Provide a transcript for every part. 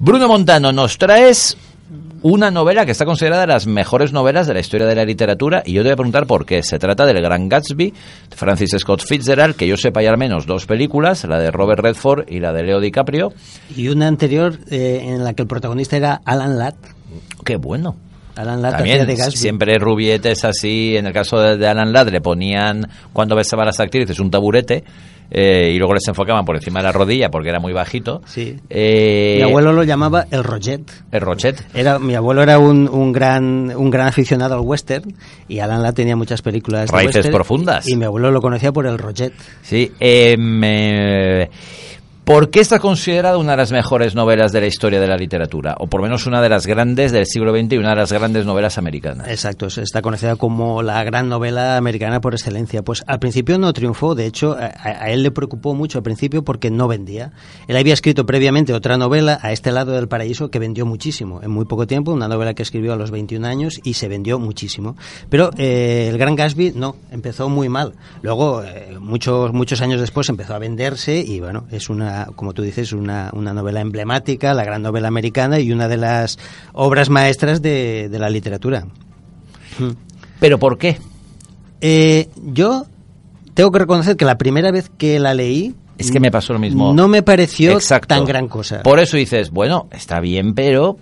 Bruno Montano, nos traes una novela que está considerada de las mejores novelas de la historia de la literatura y yo te voy a preguntar por qué. Se trata del Gran Gatsby, de Francis Scott Fitzgerald, que yo sepa hay al menos dos películas, la de Robert Redford y la de Leo DiCaprio. Y una anterior eh, en la que el protagonista era Alan Ladd. Qué bueno. Alan Ladd También, de Gatsby. siempre rubietes así, en el caso de, Alan Ladd le ponían, cuando besaba a las actrices, un taburete eh, y luego les enfocaban por encima de la rodilla porque era muy bajito. Eh, mi abuelo lo llamaba el Rochet. El Rochet. Era, mi abuelo era un, gran, un gran aficionado al western y Alan la tenía muchas películas. Raíces de profundas. Y, mi abuelo lo conocía por el Rochet. Sí. Eh, me, ¿Por qué está considerada una de las mejores novelas de la historia de la literatura? O por lo menos una de las grandes del siglo XX y una de las grandes novelas americanas. Exacto, está conocida como la gran novela americana por excelencia. Pues al principio no triunfó, de hecho, a, él le preocupó mucho al principio porque no vendía. Él había escrito previamente otra novela, A este lado del paraíso, que vendió muchísimo, en muy poco tiempo, una novela que escribió a los 21 años y se vendió muchísimo. Pero eh, el Gran Gatsby no, empezó muy mal. Luego, eh, muchos, muchos años después empezó a venderse y bueno, es una como tú dices, una, novela emblemática, la gran novela americana y una de las obras maestras de, la literatura. Hmm. ¿Pero por qué? Eh, yo tengo que reconocer que la primera vez que la leí, es que me pasó lo mismo. No me pareció tan gran cosa. Por eso dices, bueno, está bien, pero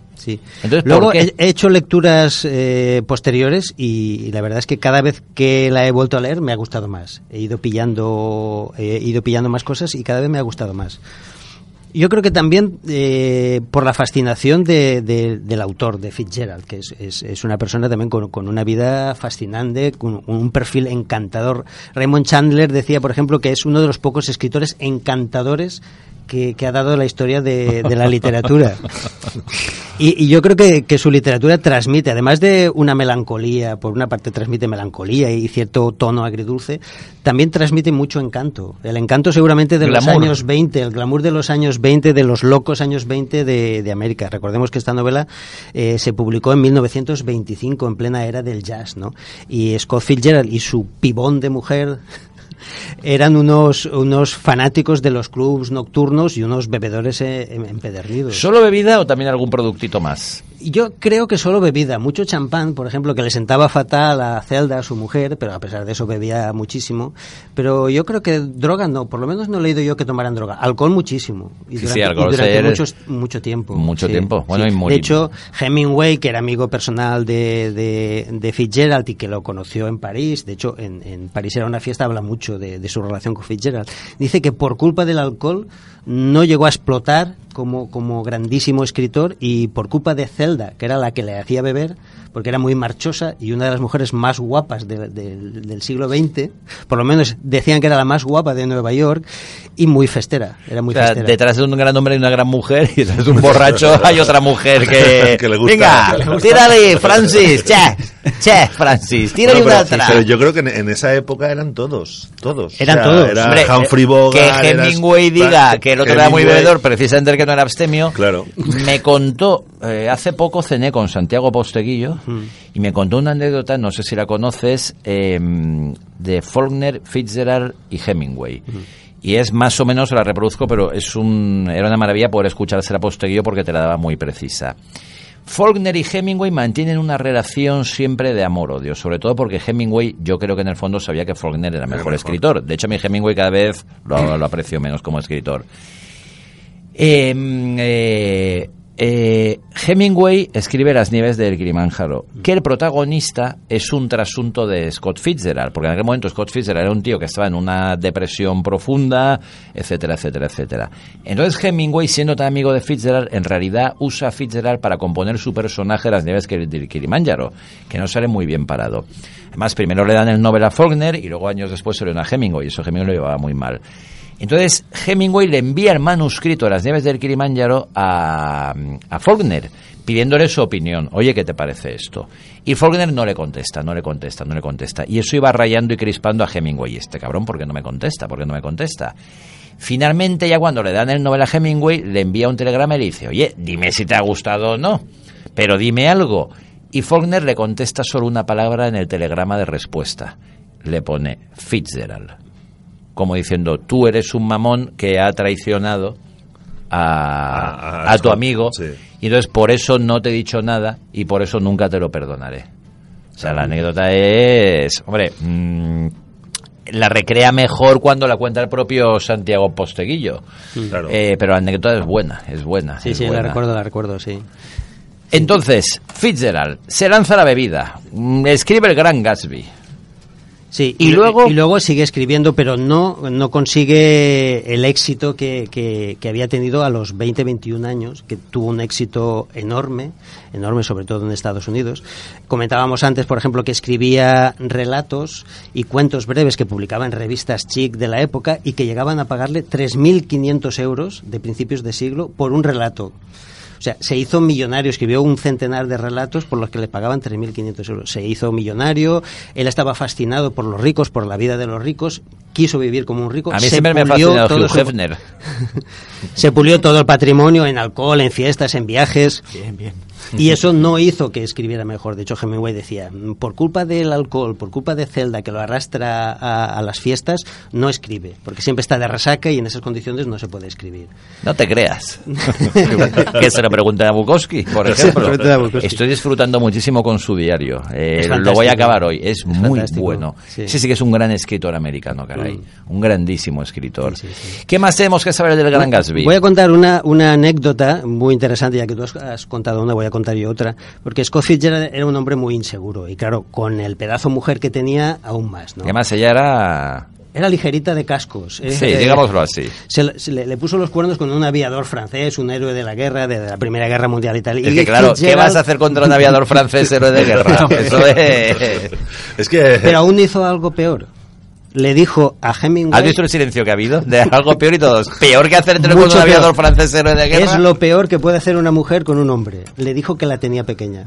Luego he hecho lecturas eh, posteriores y, la verdad es que cada vez que la he vuelto a leer me ha gustado más. He ido pillando, he ido pillando más cosas y cada vez me ha gustado más. Yo creo que también eh, por la fascinación del autor, de Fitzgerald, que es, una persona también con, una vida fascinante, con un perfil encantador. Raymond Chandler decía, por ejemplo, que es uno de los pocos escritores encantadores que, ha dado la historia de, de la literatura. Y, yo creo que, su literatura transmite, además de una melancolía, por una parte transmite melancolía y cierto tono agridulce, también transmite mucho encanto. El encanto seguramente de los años 20, el glamour de los años 20, de los locos años 20 de, América. Recordemos que esta novela eh, se publicó en 1925, en plena era del jazz, ¿no? Y Scott Fitzgerald y su pibón de mujer eran unos, fanáticos de los clubs nocturnos y unos bebedores eh, em, empedernidos. ¿Solo bebida o también algún productito más? yo creo que solo bebida, mucho champán, por ejemplo, que le sentaba fatal a Zelda, a su mujer, pero a pesar de eso bebía muchísimo. Pero yo creo que droga no, por lo menos no he leído yo que tomaran droga. Alcohol muchísimo. Y durante, sí, durante mucho tiempo. Mucho tiempo. Bueno, y De hecho, Hemingway, que era amigo personal de, de, Fitzgerald y que lo conoció en París, de hecho, en, París era una fiesta, habla mucho de su relación con Fitzgerald, dice que por culpa del alcohol no llegó a explotar como, como grandísimo escritor y por culpa de Zelda, que era la que le hacía beber, porque era muy marchosa y una de las mujeres más guapas del siglo XX, por lo menos decían que era la más guapa de Nueva York y muy festera. Era muy Detrás de un gran hombre hay una gran mujer y detrás de un borracho hay otra mujer que... le gusta, Venga, tírale, Francis, che, che, Francis, tírale pero, yo creo que en, esa época eran todos, todos. Eran todos. Era Humphrey Bogart. Que Hemingway diga que el otro era muy bebedor, precisamente que abstemio, claro. me contó, eh, hace poco cené con Santiago Posteguillo mm. y me contó una anécdota, no sé si la conoces, em, de Faulkner, Fitzgerald y Hemingway. Mm. Y es más o menos, la reproduzco, pero es un, era una maravilla poder escuchársela a Posteguillo porque te la daba muy precisa. Faulkner y Hemingway mantienen una relación siempre de amor-odio, sobre todo porque Hemingway, yo creo que en el fondo sabía que Faulkner era mejor, escritor. De hecho, mi Hemingway cada vez lo aprecio menos como escritor. Em, eh, eh, Hemingway escribe Las nieves del Kilimanjaro, que el protagonista es un trasunto de Scott Fitzgerald, porque en aquel momento Scott Fitzgerald era un tío que estaba en una depresión profunda, etcétera, etcétera, etcétera. Entonces Hemingway, siendo tan amigo de Fitzgerald, en realidad usa a Fitzgerald para componer su personaje Las nieves del Kilimanjaro, que no sale muy bien parado. Además, primero le dan el Nobel a Faulkner y luego años después se le dan a Hemingway, y eso Hemingway lo llevaba muy mal. Entonces Hemingway le envía el manuscrito de las nieves del Kilimanjaro a, a Faulkner pidiéndole su opinión. Oye, ¿qué te parece esto? Y Faulkner no le contesta, no le contesta, no le contesta. Y eso iba rayando y crispando a Hemingway. Este cabrón, ¿por qué no me contesta? ¿Por qué no me contesta? Finalmente, ya cuando le dan el novela a Hemingway, le envía un telegrama y le dice, oye, dime si te ha gustado o no, pero dime algo. Y Faulkner le contesta solo una palabra en el telegrama de respuesta. Le pone Fitzgerald como diciendo, tú eres un mamón que ha traicionado a, tu amigo, y entonces por eso no te he dicho nada y por eso nunca te lo perdonaré. O sea, la anécdota es, hombre, mm, la recrea mejor cuando la cuenta el propio Santiago Posteguillo. Eh, pero la anécdota es buena, es buena. Sí, sí, la recuerdo, la recuerdo, sí. Entonces, Fitzgerald se lanza la bebida, mm, escribe el gran Gatsby, y, luego... sigue escribiendo, pero no, no consigue el éxito que, que, que había tenido a los 20, 21 años, que tuvo un éxito enorme, enorme sobre todo en Estados Unidos. Comentábamos antes, por ejemplo, que escribía relatos y cuentos breves que publicaba en revistas chic de la época y que llegaban a pagarle 3.500 euros de principios de siglo por un relato. O sea, se hizo millonario, escribió un centenar de relatos por los que le pagaban 3.500 euros. Se hizo millonario, él estaba fascinado por los ricos, por la vida de los ricos, quiso vivir como un rico. A mí se siempre me ha fascinado todo Hefner. se pulió todo el patrimonio en alcohol, en fiestas, en viajes. Bien, bien. Y eso no hizo que escribiera mejor. De hecho, Hemingway decía, por culpa del alcohol, por culpa de Zelda, que lo arrastra a, las fiestas, no escribe, porque siempre está de resaca y en esas condiciones no se puede escribir. No te creas. que se lo pregunte a Bukowski, por ejemplo. Estoy disfrutando muchísimo con su diario. Eh, lo voy a acabar hoy. Es, muy bueno. Sí. sí. que es un gran escritor americano, caray. Mm. Un grandísimo escritor. ¿Qué más tenemos que saber del Gran Gatsby? Voy a contar una, una anécdota muy interesante, ya que tú has, contado una, voy a contar otra, porque Scott Fitzgerald era un hombre muy inseguro y claro, con el pedazo mujer que tenía, aún más. ¿no? Además, ella era era ligerita de cascos. Eh, sí, eh, digámoslo así. Se, le, puso los cuernos con un aviador francés, un héroe de la guerra, de, la Primera Guerra Mundial y tal. Es que, claro, ¿qué vas a hacer contra un aviador francés, héroe de guerra? Eso es... es que... Pero aún hizo algo peor le dijo a Hemingway... ¿Has visto el silencio que ha habido? De algo peor y todos. Peor que hacerte con un aviador francés héroe de guerra. Es lo peor que puede hacer una mujer con un hombre. Le dijo que la tenía pequeña.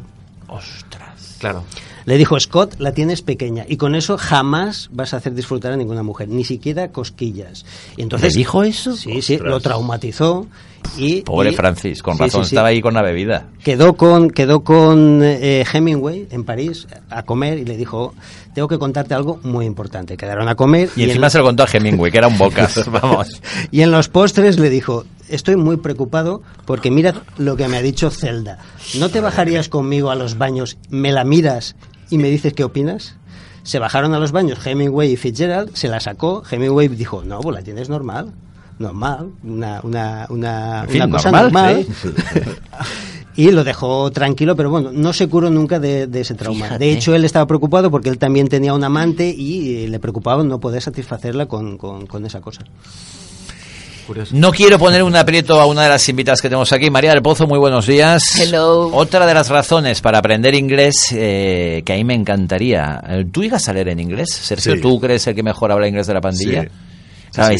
Ostras. Claro. Le dijo, Scott, la tienes pequeña y con eso jamás vas a hacer disfrutar a ninguna mujer, ni siquiera cosquillas. entonces, ¿Le dijo eso? Sí, sí, lo traumatizó. Y, Pobre Francis, con razón estaba ahí con la bebida. Quedó con, quedó con eh, Hemingway en París a comer y le dijo, tengo que contarte algo muy importante. Quedaron a comer. Y, encima se lo contó a Hemingway, que era un bocas, vamos. Y en los postres le dijo, estoy muy preocupado porque mira lo que me ha dicho Zelda. ¿No te bajarías conmigo a los baños, me la miras y me dices qué opinas? Se bajaron a los baños Hemingway y Fitzgerald, se la sacó, Hemingway dijo, no, pues la tienes normal, normal, una, una, cosa normal. y lo dejó tranquilo, pero bueno, no se curó nunca de, ese trauma. De hecho, él estaba preocupado porque él también tenía un amante y le preocupaba no poder satisfacerla con esa cosa. No quiero poner un aprieto a una de las invitadas que tenemos aquí. María del Pozo, muy buenos días. Hello. Otra de las razones para aprender inglés eh, que a mí me encantaría. Eh, ¿Tú llegas a leer en inglés? Sergio, ¿tú crees el que mejor habla inglés de la pandilla? Sí.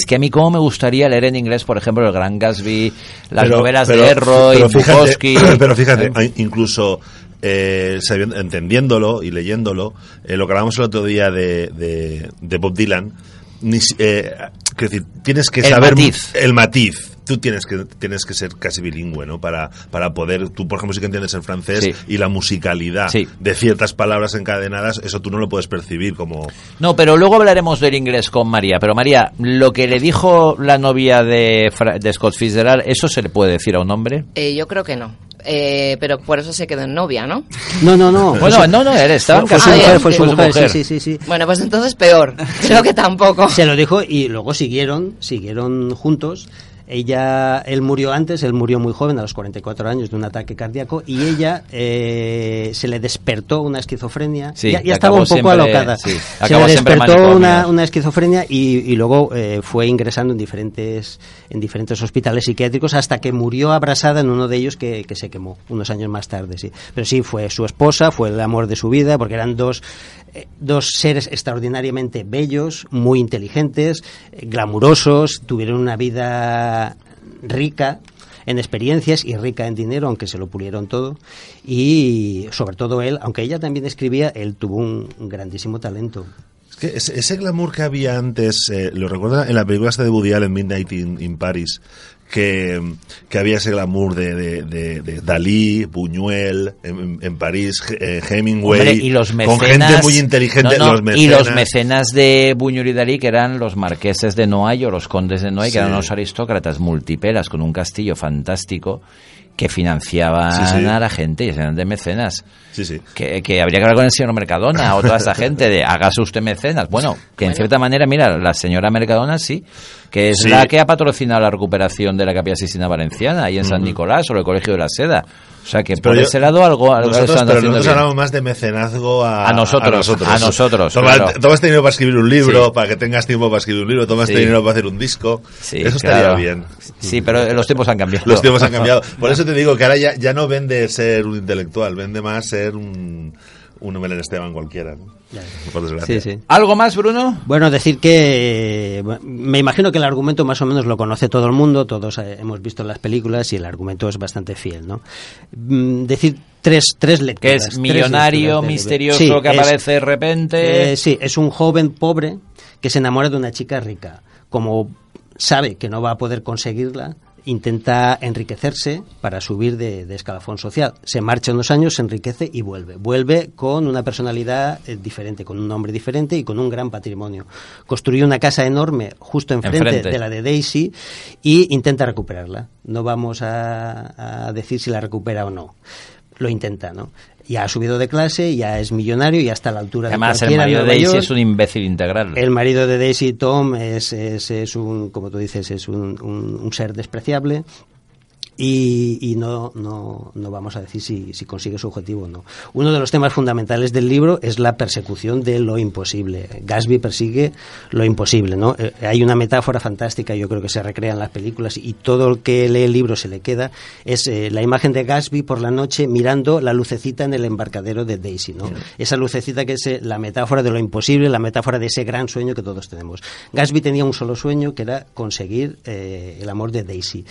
Que a mí cómo me gustaría leer en inglés, por ejemplo, el Gran Gatsby, las novelas de Erro y Bukowski... Pero fíjate, incluso eh, entendiéndolo y leyéndolo, lo que hablamos el otro día de, de, de Bob Dylan ni, eh, decir, tienes que saber el matiz. Tú tienes que, tienes que ser casi bilingüe, ¿no? Para, para poder, tú por ejemplo sí que entiendes el francés y la musicalidad de ciertas palabras encadenadas, eso tú no lo puedes percibir como... No, pero luego hablaremos del inglés con María. Pero María, lo que le dijo la novia de, Scott Fitzgerald, ¿eso se le puede decir a un hombre? Eh, yo creo que no eh, pero por eso se quedó en novia, ¿no? No, no, no. bueno, pues no, no, él estaba fue, su mujer, fue su mujer. Pues pues sí, sí, sí, Bueno, pues entonces peor. Creo que tampoco. Se lo dijo y luego siguieron, siguieron juntos ella, él murió antes, él murió muy joven, a los 44 años, de un ataque cardíaco, y ella eh, se le despertó una esquizofrenia. ya, estaba un poco alocada. se le despertó una, una, esquizofrenia y, y luego eh, fue ingresando en diferentes, en diferentes hospitales psiquiátricos hasta que murió abrasada en uno de ellos que, que se quemó unos años más tarde. Sí. Pero sí, fue su esposa, fue el amor de su vida, porque eran dos eh, dos seres extraordinariamente bellos, muy inteligentes, eh, glamurosos, tuvieron una vida rica en experiencias y rica en dinero, aunque se lo pulieron todo. Y sobre todo él, aunque ella también escribía, él tuvo un grandísimo talento. Es que ese, glamour que había antes, eh, lo recuerda en la película hasta de Budial en Midnight in Paris, que, había ese glamour de, de, Dalí, Buñuel, en, París, eh, Hemingway, con gente muy inteligente. Y los mecenas de Buñuel y Dalí, que eran los marqueses de Noailles o los condes de Noailles, que eran los aristócratas multiperas con un castillo fantástico que financiaba a la gente y eran de mecenas. Sí, sí. Que, que, habría que hablar con el señor Mercadona o toda esa gente de hágase usted mecenas. Bueno, que en cierta manera, mira, la señora Mercadona sí, que es la que ha patrocinado la recuperación de la Capilla asesina Valenciana ahí en San Nicolás o el Colegio de la Seda. O sea que pero por ese lado algo, algo nosotros, pero nosotros hablamos más de mecenazgo a, nosotros, a nosotros. A este dinero para escribir un libro, para que tengas tiempo para escribir un libro, tomas este dinero para hacer un disco. eso estaría bien. Sí, pero los tiempos han cambiado. Los tiempos han cambiado. Por eso te digo que ahora ya, ya no vende ser un intelectual, vende más ser un un de Esteban cualquiera. ¿Algo más, Bruno? Bueno, decir que me imagino que el argumento más o menos lo conoce todo el mundo, todos eh, hemos visto las películas y el argumento es bastante fiel, ¿no? Mm, decir tres, tres lecturas. Que es millonario, misterioso, que aparece de repente. Eh, sí, es un joven pobre que se enamora de una chica rica. Como sabe que no va a poder conseguirla, intenta enriquecerse para subir de, escalafón social. Se marcha unos años, se enriquece y vuelve. Vuelve con una personalidad eh, diferente, con un nombre diferente y con un gran patrimonio. Construye una casa enorme justo enfrente, de la de Daisy y intenta recuperarla. No vamos a, a decir si la recupera o no. Lo intenta, ¿no? ya ha subido de clase, ya es millonario, y hasta la altura de Además, el marido de Daisy es un imbécil integral. El marido de Daisy, Tom, es, es, un, como tú dices, es un ser despreciable y, no, no, no, vamos a decir si, consigue su objetivo o no. Uno de los temas fundamentales del libro es la persecución de lo imposible. Gatsby persigue lo imposible. ¿no? Eh, hay una metáfora fantástica, yo creo que se recrea en las películas y todo el que lee el libro se le queda, es eh, la imagen de Gatsby por la noche mirando la lucecita en el embarcadero de Daisy. ¿no? Esa lucecita que es eh, la metáfora de lo imposible, la metáfora de ese gran sueño que todos tenemos. Gatsby tenía un solo sueño que era conseguir el amor de Daisy.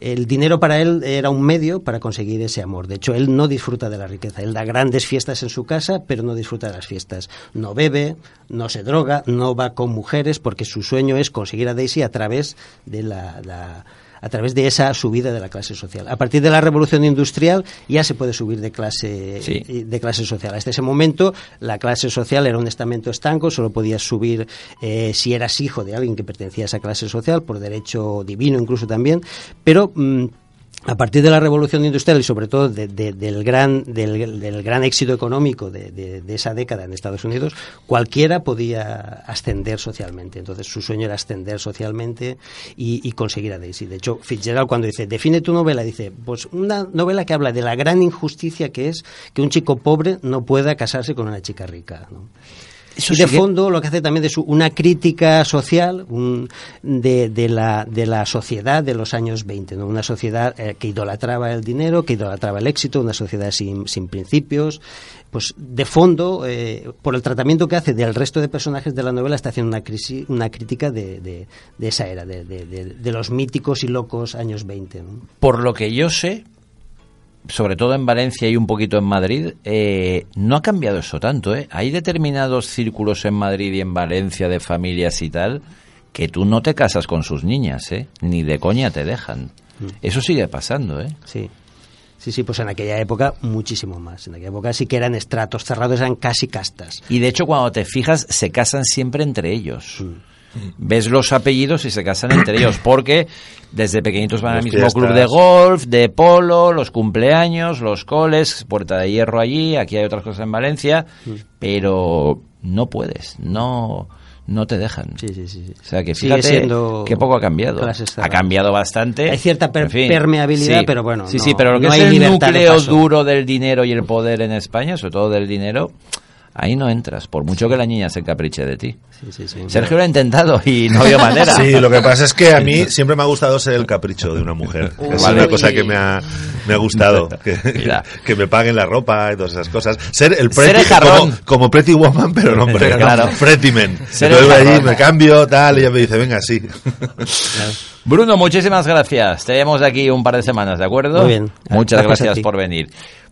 El dinero para él era un medio para conseguir ese amor. De hecho, él no disfruta de la riqueza. Él da grandes fiestas en su casa, pero no disfruta de las fiestas. No bebe, no se droga, no va con mujeres, porque su sueño es conseguir a Daisy a través de la, a través de esa subida de la clase social. A partir de la revolución industrial ya se puede subir de clase, eh, de clase social. Hasta ese momento la clase social era un estamento estanco, solo podías subir eh, si eras hijo de alguien que pertenecía a esa clase social, por derecho divino incluso también, pero... Mm, a partir de la revolución industrial y sobre todo del, gran, del, gran éxito económico de, esa década en Estados Unidos, cualquiera podía ascender socialmente. Entonces su sueño era ascender socialmente y, conseguir a Daisy. De hecho, Fitzgerald cuando dice, define tu novela, dice, pues una novela que habla de la gran injusticia que es que un chico pobre no pueda casarse con una chica rica. ¿no? de fondo lo que hace también es una crítica social de, de, la, sociedad de los años 20, una sociedad eh, que idolatraba el dinero, que idolatraba el éxito, una sociedad sin, principios. Pues de fondo, eh, por el tratamiento que hace del resto de personajes de la novela, está haciendo una, una crítica de, esa era, de, los míticos y locos años 20. Por lo que yo sé, sobre todo en Valencia y un poquito en Madrid, eh, no ha cambiado eso tanto. ¿eh? Hay determinados círculos en Madrid y en Valencia de familias y tal que tú no te casas con sus niñas, ¿eh? ni de coña te dejan. Mm. Eso sigue pasando. ¿eh? Sí. Sí, sí, pues en aquella época muchísimo más. En aquella época sí que eran estratos cerrados, eran casi castas. Y de hecho, cuando te fijas, se casan siempre entre ellos. Mm. ves los apellidos y se casan entre ellos, porque desde pequeñitos van al mismo club de golf, de polo, los cumpleaños, los coles, Puerta de Hierro allí, aquí hay otras cosas en Valencia, pero no puedes, no no te dejan. O sea que fíjate que poco ha cambiado. Ha cambiado bastante. Hay cierta permeabilidad, pero bueno. Sí, no, sí, pero lo que es el núcleo duro del dinero y el poder en España, sobre todo del dinero, ahí no entras, por mucho que la niña se capriche de ti. Sergio lo ha intentado y no había manera. Sí, lo que pasa es que a mí siempre me ha gustado ser el capricho de una mujer. es una cosa que me ha, gustado. Que, me paguen la ropa y todas esas cosas. Ser el pretty, ser el jarrón. Como, pretty woman, pero no claro. pretty man. me cambio, tal, y ella me dice, venga, sí. Bruno, muchísimas gracias. Te aquí un par de semanas, ¿de acuerdo? Muy bien. Muchas gracias por venir.